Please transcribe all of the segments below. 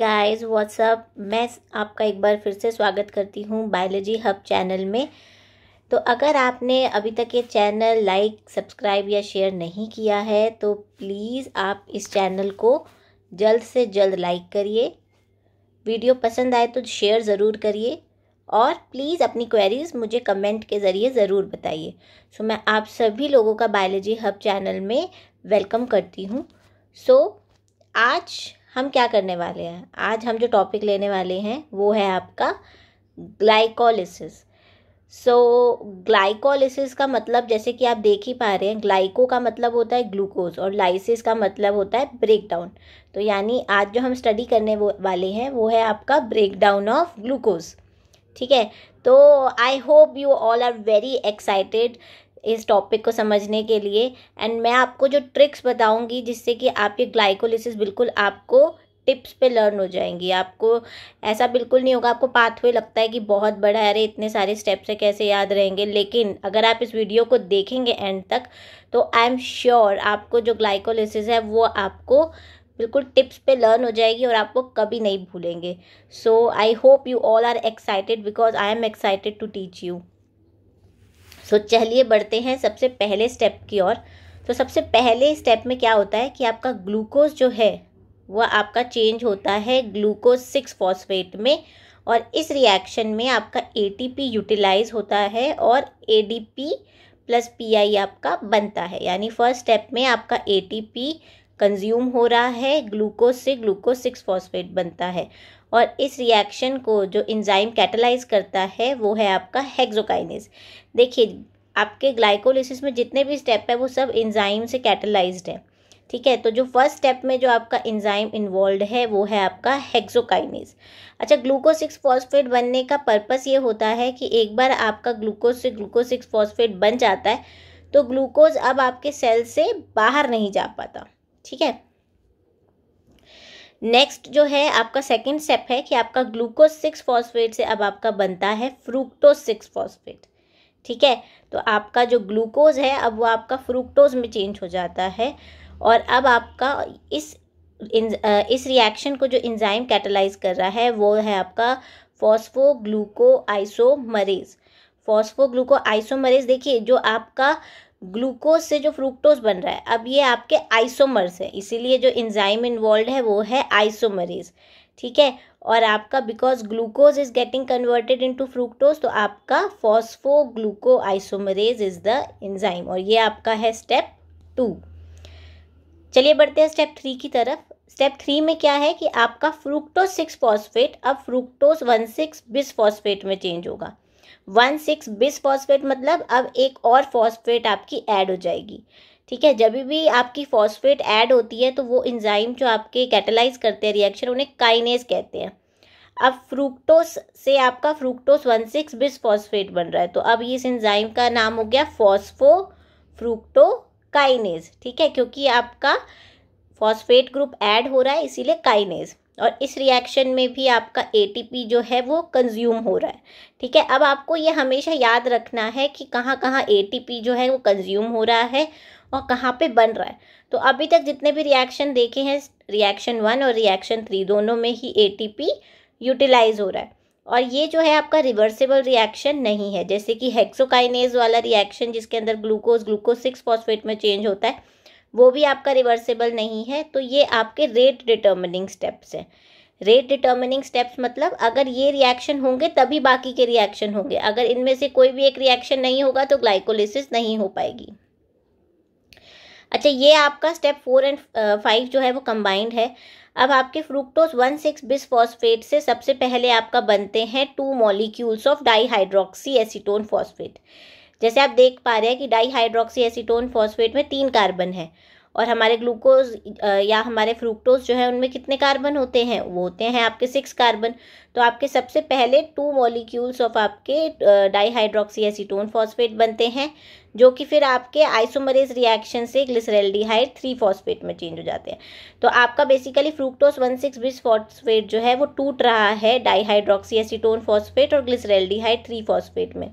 guys what's up मैं आपका एक बार फिर से स्वागत करती हूँ बायोलॉजी हब चैनल में तो अगर आपने अभी तक ये चैनल लाइक सब्सक्राइब या शेयर नहीं किया है तो प्लीज़ आप इस चैनल को जल्द से जल्द लाइक करिए वीडियो पसंद आए तो शेयर ज़रूर करिए और प्लीज़ अपनी क्वेरीज़ मुझे कमेंट के ज़रिए ज़रूर बताइए सो so, मैं आप सभी लोगों का बायोलॉजी हब चैनल में वेलकम करती हूँ सो so, आज हम क्या करने वाले हैं आज हम जो टॉपिक लेने वाले हैं वो है आपका ग्लाइकोलिसिस सो ग्लाइकोलिसिस का मतलब जैसे कि आप देख ही पा रहे हैं ग्लाइको का मतलब होता है ग्लूकोज और लाइसिस का मतलब होता है ब्रेकडाउन तो यानी आज जो हम स्टडी करने वाले हैं वो है आपका ब्रेकडाउन ऑफ ग्लूकोज ठीक है तो I hope you all are very excited इस टॉपिक को समझने के लिए एंड मैं आपको जो ट्रिक्स बताऊंगी जिससे कि आपके ग्लाइकोलिसिस बिल्कुल आपको टिप्स पे लर्न हो जाएंगी आपको ऐसा बिल्कुल नहीं होगा आपको पाथवे लगता है कि बहुत बड़ा है अरे इतने सारे स्टेप्स है कैसे याद रहेंगे लेकिन अगर आप इस वीडियो को देखेंगे एंड तक तो आई एम श्योर आपको जो ग्लाइकोलिसिस है वो आपको बिल्कुल टिप्स पे लर्न हो जाएगी और आपको कभी नहीं भूलेंगे so I hope you all are excited because I am excited to teach you so, चलिए बढ़ते हैं सबसे पहले स्टेप की ओर तो सबसे पहले स्टेप में क्या होता है कि आपका ग्लूकोज जो है वह आपका चेंज होता है ग्लूकोज सिक्स फॉस्फेट में और इस रिएक्शन में आपका एटीपी यूटिलाइज होता है और एडीपी प्लस पीआई आपका बनता है यानी फर्स्ट स्टेप में आपका एटीपी कंज्यूम हो रहा है ग्लूकोज से ग्लूकोज सिक्स फॉस्फेट बनता है और इस रिएक्शन को जो इंजाइम कैटलाइज करता है वो है आपका हेक्सोकाइनेज देखिए आपके ग्लाइकोलिसिस में जितने भी स्टेप है वो सब इंजाइम से कैटेलाइज है ठीक है तो जो फर्स्ट स्टेप में जो आपका इंजाइम इन्वॉल्व है वो है आपका हेक्सोकाइनेज अच्छा ग्लूकोज सिक्स फॉस्फेट बनने का पर्पस ये होता है कि एक बार आपका ग्लूकोज से ग्लूकोज सिक्स फॉस्फेट बन जाता है तो ग्लूकोज अब आपके सेल से बाहर नहीं जा पाता ठीक है नेक्स्ट जो है आपका सेकेंड स्टेप है कि आपका ग्लूकोज सिक्स फॉस्फेट से अब आपका बनता है फ्रूक्टोज सिक्स फॉस्फेट ठीक है तो आपका जो ग्लूकोज है अब वो आपका फ्रूक्टोज में चेंज हो जाता है और अब आपका इस इस रिएक्शन को जो इंजाइम कैटलाइज कर रहा है वो है आपका phosphoglucoisomerase phosphoglucoisomerase देखिए जो आपका ग्लूकोज से जो फ्रूक्टोज बन रहा है अब ये आपके आइसोमर्स है इसीलिए जो इंजाइम इन्वॉल्व है वो है आइसोमरीज ठीक है और आपका because glucose is getting converted into fructose तो आपका phosphoglucoisomerase is the enzyme और ये आपका है स्टेप टू चलिए बढ़ते हैं स्टेप थ्री की तरफ स्टेप थ्री में क्या है कि आपका फ्रूक्टोज सिक्स फॉस्फेट अब fructose one six bis phosphate में चेंज होगा वन सिक्स बिस फॉस्फेट मतलब अब एक और फॉस्फेट आपकी ऐड हो जाएगी ठीक है जब भी आपकी फॉस्फेट ऐड होती है तो वो इंजाइम जो आपके कैटेलाइज करते हैं रिएक्शन उन्हें काइनेज कहते हैं अब फ्रूक्टोस से आपका fructose one six bis phosphate बन रहा है तो अब इस इंजाइम का नाम हो गया फॉस्फो फ्रूक्टो काइनेज ठीक है क्योंकि आपका फॉस्फेट ग्रुप ऐड हो रहा है इसीलिए काइनेज और इस रिएक्शन में भी आपका एटीपी जो है वो कंज्यूम हो रहा है ठीक है अब आपको ये हमेशा याद रखना है कि कहाँ कहाँ एटीपी जो है वो कंज्यूम हो रहा है और कहाँ पे बन रहा है तो अभी तक जितने भी रिएक्शन देखे हैं रिएक्शन वन और रिएक्शन थ्री दोनों में ही ए यूटिलाइज हो रहा है और ये जो है आपका रिवर्सिबल रिएक्शन नहीं है जैसे कि हेक्सोकाइनेज वाला रिएक्शन जिसके अंदर ग्लूकोज ग्लूकोज सिक्स फॉस्फेट में चेंज होता है वो भी आपका रिवर्सेबल नहीं है तो ये आपके रेट डिटर्मिनिंग स्टेप्स हैं रेट डिटर्मिनिंग स्टेप्स मतलब अगर ये रिएक्शन होंगे तभी बाकी के रिएक्शन होंगे अगर इनमें से कोई भी एक रिएक्शन नहीं होगा तो ग्लाइकोलिसिस नहीं हो पाएगी अच्छा ये आपका स्टेप फोर एंड फाइव जो है वो कंबाइंड है अब आपके फ्रूक्टोज वन सिक्स फॉस्फेट से सबसे पहले आपका बनते हैं two molecules of dihydroxy acetone phosphate जैसे आप देख पा रहे हैं कि डाई एसीटोन फॉस्फेट में तीन कार्बन है और हमारे ग्लूकोज या हमारे फ्रूक्टोज जो है उनमें कितने कार्बन होते हैं वो होते हैं आपके सिक्स कार्बन तो आपके सबसे पहले टू मॉलिक्यूल्स ऑफ आपके हाइड्रोक्सी एसीटोन फॉस्फेट बनते हैं जो कि फिर आपके आइसोमरेज रिएक्शन से ग्लिसरेल्डिहाइड थ्री फॉस्फेट में चेंज हो जाते हैं तो आपका basically fructose one six bis phosphate जो है वो टूट रहा है हाइड्रोक्सी एसीटोन फॉस्फेट और ग्लिसरेल्डिहाइड थ्री फॉस्फेट में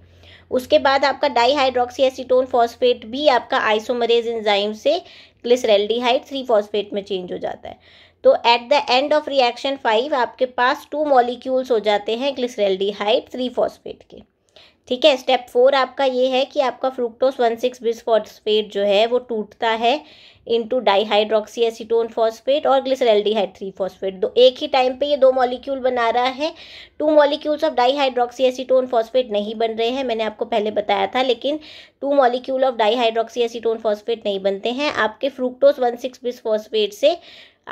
उसके बाद आपका डाईहाइड्रोक्सी एसिटोन फॉस्फेट भी आपका आइसोमरेज इंजाइम से ग्लिसरेल्डिहाइड थ्री फॉस्फेट में चेंज हो जाता है तो at the end of reaction five आपके पास टू मॉलिक्यूल्स हो जाते हैं ग्लिसरेल्डिहाइड थ्री फॉस्फेट के ठीक है स्टेप फोर आपका ये है कि आपका फ्रूक्टोस वन सिक्स बिसफॉस्फेट जो है वो टूटता है इंटू डाईहाइड्रोक्सी एसिटोन फॉस्फेट और ग्लिसरल्डिहाइड थ्री फॉस्फेट दो एक ही टाइम पे ये दो मॉलिक्यूल बना रहा है two molecules of dihydroxy acetone phosphate नहीं बन रहे हैं मैंने आपको पहले बताया था लेकिन two molecule of dihydroxy acetone phosphate नहीं बनते हैं आपके फ्रूक्टोस वन सिक्स फॉस्फेट से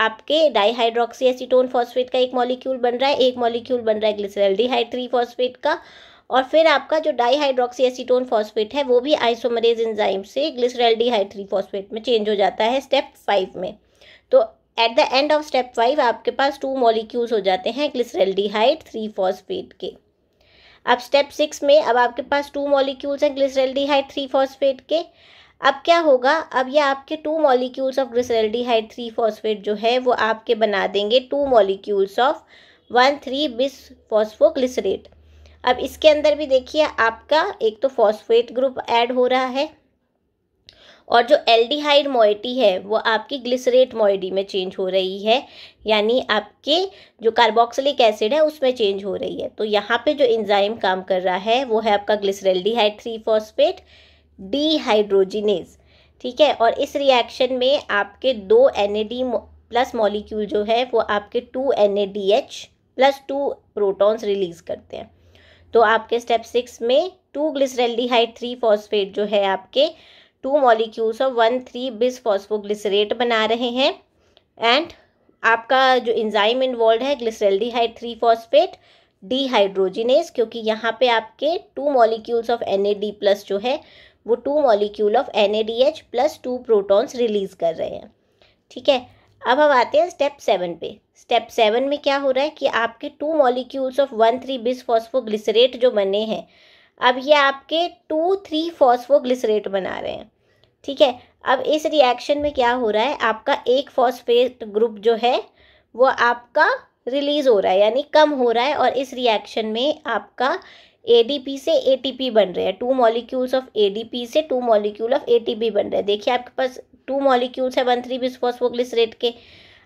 आपके डाईहाइड्रोक्सी एसिटोन फॉस्फेट का एक मॉलिक्यूल बन रहा है एक मॉलिक्यूल बन रहा है ग्लिसरल्डिहाइड थ्री फॉस्फेट का और फिर आपका जो डाईहाइड्रोक्सी एसीटोन फॉस्फेट है वो भी आइसोमरेज इंजाइम से ग्लिसरल डी फॉस्फेट में चेंज हो जाता है स्टेप फाइव में तो at the end of step five आपके पास टू मॉलिक्यूल्स हो जाते हैं ग्लिसरल हाइट थ्री फॉस्फेट के अब स्टेप सिक्स में अब आपके पास टू मॉलिक्यूल्स हैं ग्लिसरल हाइट थ्री फॉस्फेट के अब क्या होगा अब ये आपके two molecules of glyceraldehyde three phosphate जो है वो आपके बना देंगे two molecules of one three bis phosphoglycerate अब इसके अंदर भी देखिए आपका एक तो फॉस्फेट ग्रुप ऐड हो रहा है और जो एल्डिहाइड मोइटी है वो आपकी ग्लिसरेट मोइडी में चेंज हो रही है यानी आपके जो कार्बोक्सिलिक एसिड है उसमें चेंज हो रही है तो यहाँ पे जो इंजाइम काम कर रहा है वो है आपका ग्लिसरेल्डिहाइड थ्री फॉस्फेट डीहाइड्रोजिनेज ठीक है और इस रिएक्शन में आपके दो एन प्लस मॉलिक्यूल जो है वो आपके two N plus two protons release करते हैं तो आपके स्टेप सिक्स में टू ग्लिसरेल्डिहाइड थ्री फॉस्फेट जो है आपके two molecules of one three bis phosphoglycerate बना रहे हैं एंड आपका जो इंजाइम इन्वॉल्व है ग्लिसरेल्डिहाइड थ्री फॉस्फेट डीहाइड्रोजिनेस क्योंकि यहाँ पे आपके two molecules of N plus जो है वो two molecule of N plus two protons release कर रहे हैं ठीक है अब हम आते हैं स्टेप सेवन पे स्टेप सेवन में क्या हो रहा है कि आपके two molecules of one three bis phosphoglycerate जो बने हैं अब ये आपके टू थ्री फॉस्फोग्लिसरेट बना रहे हैं ठीक है अब इस रिएक्शन में क्या हो रहा है आपका एक फॉस्फेट ग्रुप जो है वो आपका रिलीज़ हो रहा है यानी कम हो रहा है और इस रिएक्शन में आपका ए से ए बन रहे हैं टू मॉलिक्यूल्स ऑफ ए से टू मॉलिक्यूल ऑफ ए बन रहे हैं देखिए आपके पास टू मॉलिक्यूल्स है वन थ्री बिस्फॉस्फोग्लिसरेट के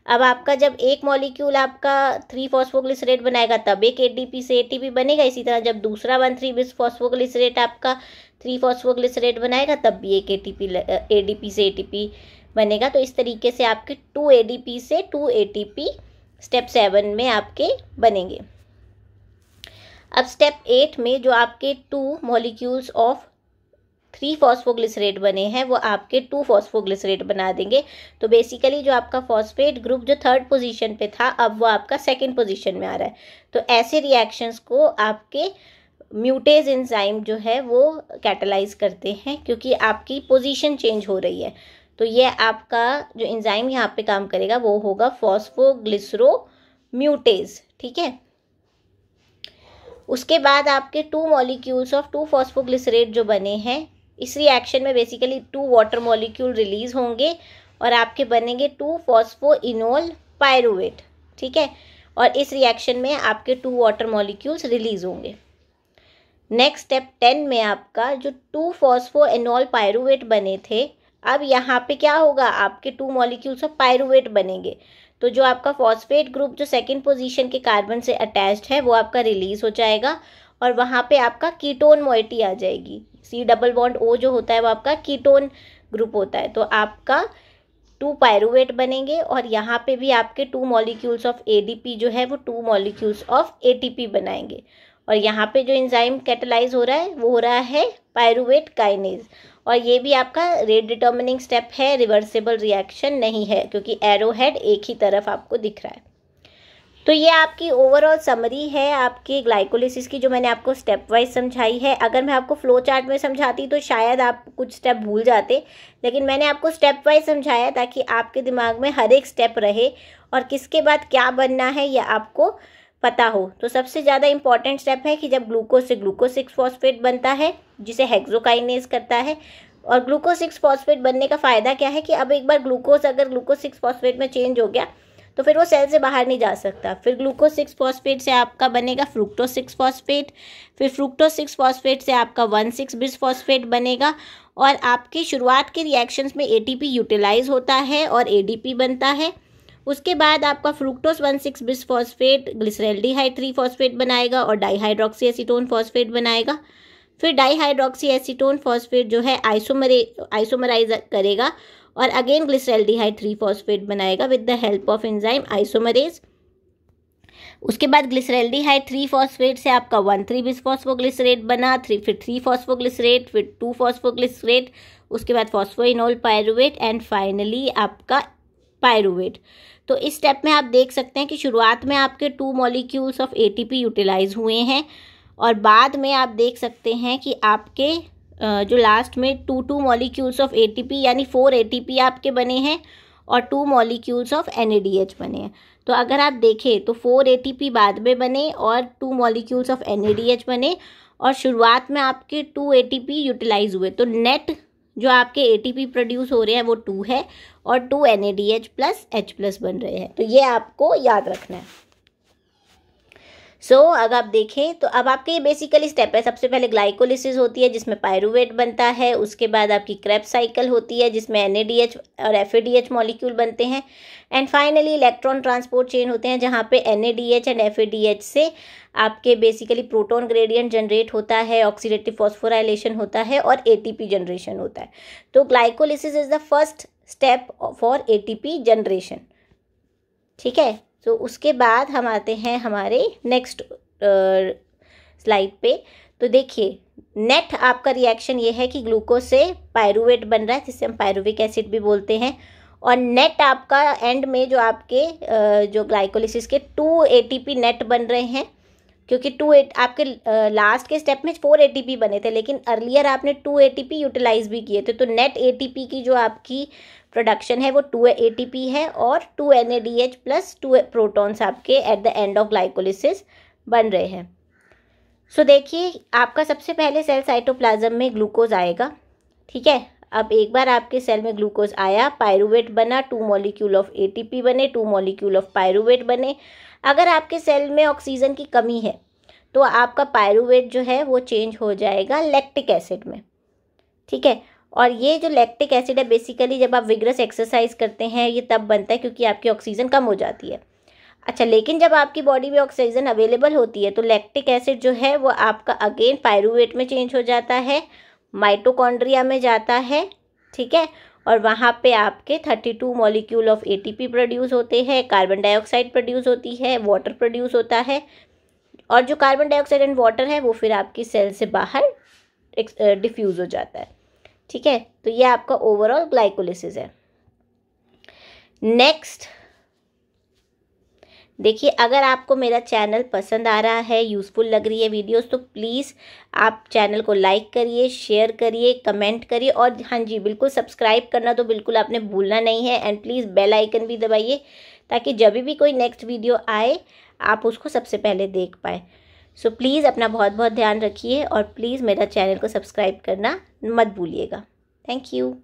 अब आपका जब एक मॉलिक्यूल आपका थ्री फॉस्फोग्लिसरेट बनाएगा तब एक एटीपी से एटीपी बनेगा इसी तरह जब दूसरा वन थ्री बिस फॉस्फोग्लिसरेट आपका थ्री फॉस्फोग्लिसरेट बनाएगा तब भी एक एटीपी एडीपी से एटीपी बनेगा तो इस तरीके से आपके टू एडीपी से टू एटीपी स्टेप सेवन में आपके बनेंगे अब स्टेप एट में जो आपके two molecules of three phosphoglycerate बने हैं वो आपके टू फॉस्फोग्लिसरेट बना देंगे तो बेसिकली जो आपका फॉस्फेट ग्रुप जो थर्ड पोजीशन पे था अब वो आपका सेकंड पोजीशन में आ रहा है तो ऐसे रिएक्शंस को आपके म्यूटेज इंजाइम जो है वो कैटलाइज करते हैं क्योंकि आपकी पोजीशन चेंज हो रही है तो ये आपका जो इंजाइम यहाँ पर काम करेगा वो होगा फॉस्फोग्लिसरो म्यूटेज ठीक है उसके बाद आपके two molecules of two phosphoglycerate जो बने हैं इस रिएक्शन में basically two water molecule release होंगे और आपके बनेंगे टू फॉस्फो इनोल पायरुवेट ठीक है और इस रिएक्शन में आपके टू वाटर मॉलिक्यूल्स रिलीज होंगे नेक्स्ट स्टेप टेन में आपका जो टू फॉस्फो इनोल पायरुवेट बने थे अब यहाँ पे क्या होगा आपके टू मॉलिक्यूल्स ऑफ पायरुवेट बनेंगे तो जो आपका फॉस्फेट ग्रुप जो सेकेंड पोजिशन के कार्बन से अटैच्ड है वो आपका रिलीज हो जाएगा और वहाँ पे आपका कीटोन मोइटी आ जाएगी सी डबल बॉन्ड ओ जो होता है वो आपका कीटोन ग्रुप होता है तो आपका टू पायरुवेट बनेंगे और यहाँ पे भी आपके टू मॉलिक्यूल्स ऑफ ए जो है वो टू मॉलिक्यूल्स ऑफ ए बनाएंगे और यहाँ पे जो इंजाइम कैटलाइज हो रहा है वो हो रहा है पायरुवेट काइनेज और ये भी आपका रेड डिटर्मिनिंग स्टेप है रिवर्सिबल रिएक्शन नहीं है क्योंकि एरो हेड एक ही तरफ आपको दिख रहा है तो ये आपकी ओवरऑल समरी है आपकी ग्लाइकोलिसिस की जो मैंने आपको स्टेप वाइज समझाई है अगर मैं आपको फ्लो चार्ट में समझाती तो शायद आप कुछ स्टेप भूल जाते लेकिन मैंने आपको स्टेप वाइज समझाया ताकि आपके दिमाग में हर एक स्टेप रहे और किसके बाद क्या बनना है यह आपको पता हो तो सबसे ज़्यादा इंपॉर्टेंट स्टेप है कि जब ग्लूकोज से ग्लूकोज सिक्स फॉस्फेट बनता है जिसे हेक्जोकाइनेज करता है और ग्लूकोज सिक्स फॉस्फेट बनने का फ़ायदा क्या है कि अब एक बार ग्लूकोज अगर ग्लूकोज सिक्स फॉस्फेट में चेंज हो गया तो फिर वो सेल से बाहर नहीं जा सकता फिर ग्लूकोज सिक्स फॉस्फेट से आपका बनेगा फ्रुक्टोज सिक्स फॉस्फेट फिर फ्रुक्टोज सिक्स फॉस्फेट से आपका वन सिक्स बिस फॉस्फेट बनेगा और आपके शुरुआत के रिएक्शंस में एटीपी यूटिलाइज होता है और एडीपी बनता है उसके बाद आपका fructose one six bis phosphate हाई थ्री फॉस्फेट बनाएगा और डाईहाइड्रोक्सी एसिटोन फॉस्फेट बनाएगा फिर डाईहाइड्रोक्सी एसिटोन फॉस्फेट जो है आइसोमरे आइसोमराइज करेगा और अगेन ग्लिसरल्डिहाइड थ्री फॉस्फेट बनाएगा with the help of enzyme isomerase उसके बाद ग्लिसरेल्डिहाइड थ्री फॉस्फेट से आपका वन थ्री बिस्फॉस्फोग्लिसरेट बना थ्री फिर थ्री फॉस्फोग्लिसरेट फिर टू फॉस्फोग्लिसरेट उसके बाद फॉस्फोइनोल पायरुवेट एंड फाइनली आपका पायरुवेट तो इस स्टेप में आप देख सकते हैं कि शुरुआत में आपके two molecules of ATP utilize हुए हैं और बाद में आप देख सकते हैं कि आपके जो लास्ट में two two molecules of ATP यानी फोर एटीपी आपके बने हैं और टू मॉलिक्यूल्स ऑफ एनएडीएच बने हैं तो अगर आप देखें तो फोर एटीपी बाद में बने और टू मॉलिक्यूल्स ऑफ एनएडीएच बने और शुरुआत में आपके टू एटीपी यूटिलाइज हुए तो नेट जो आपके एटीपी प्रोड्यूस हो रहे हैं वो टू है और two NADH plus H plus बन रहे हैं तो ये आपको याद रखना है सो so, अगर आप देखें तो अब आपके ये बेसिकली स्टेप है सबसे पहले ग्लाइकोलिसिस होती है जिसमें पायरुवेट बनता है उसके बाद आपकी क्रेप साइकिल होती है जिसमें एन और एफ मॉलिक्यूल बनते हैं and finally electron transport chain होते हैं जहाँ पे एन एंड एफ से आपके बेसिकली प्रोटोन ग्रेडियंट जनरेट होता है ऑक्सीडेटिव फॉस्फोराइलेशन होता है और ए जनरेशन होता है तो glycolysis is the first step for a generation ठीक है तो उसके बाद हम आते हैं हमारे नेक्स्ट स्लाइड uh, पे तो देखिए नेट आपका रिएक्शन ये है कि ग्लूकोज से पायरुवेट बन रहा है जिसे हम पायरुविक एसिड भी बोलते हैं और नेट आपका एंड में जो आपके uh, जो ग्लाइकोलिसिस के टू एटीपी नेट बन रहे हैं क्योंकि टू एट आपके लास्ट के स्टेप में फोर ए बने थे लेकिन अर्लियर आपने टू ए यूटिलाइज भी किए थे तो नेट ए की जो आपकी प्रोडक्शन है वो टू ए है और two N plus two protons आपके at the end of glycolysis बन रहे हैं सो so, देखिए आपका सबसे पहले सेल साइटोप्लाज्म में ग्लूकोज आएगा ठीक है अब एक बार आपके सेल में ग्लूकोज आया पायरुवेट बना टू मॉलिक्यूल ऑफ एटीपी बने टू मॉलिक्यूल ऑफ पायरुवेट बने अगर आपके सेल में ऑक्सीजन की कमी है तो आपका पायरुवेट जो है वो चेंज हो जाएगा लैक्टिक एसिड में ठीक है और ये जो लैक्टिक एसिड है बेसिकली जब आप विग्रस एक्सरसाइज करते हैं ये तब बनता है क्योंकि आपकी ऑक्सीजन कम हो जाती है अच्छा लेकिन जब आपकी बॉडी में ऑक्सीजन अवेलेबल होती है तो लैक्टिक एसिड जो है वो आपका अगेन पायरुवेट में चेंज हो जाता है माइटोकॉन्ड्रिया में जाता है ठीक है और वहाँ पे आपके thirty two molecule of ATP produce होते हैं कार्बन डाइऑक्साइड प्रोड्यूस होती है वाटर प्रोड्यूस होता है और जो कार्बन डाइऑक्साइड एंड वाटर है वो फिर आपकी सेल से बाहर डिफ्यूज़ हो जाता है ठीक है तो ये आपका ओवरऑल ग्लाइकोलिसिस है नेक्स्ट देखिए अगर आपको मेरा चैनल पसंद आ रहा है यूज़फुल लग रही है वीडियोस तो प्लीज़ आप चैनल को लाइक करिए शेयर करिए कमेंट करिए और हाँ जी बिल्कुल सब्सक्राइब करना तो बिल्कुल आपने भूलना नहीं है एंड प्लीज़ बेल आइकन भी दबाइए ताकि जब भी कोई नेक्स्ट वीडियो आए आप उसको सबसे पहले देख पाए सो so, प्लीज़ अपना बहुत बहुत ध्यान रखिए और प्लीज़ मेरा चैनल को सब्सक्राइब करना मत भूलिएगा थैंक यू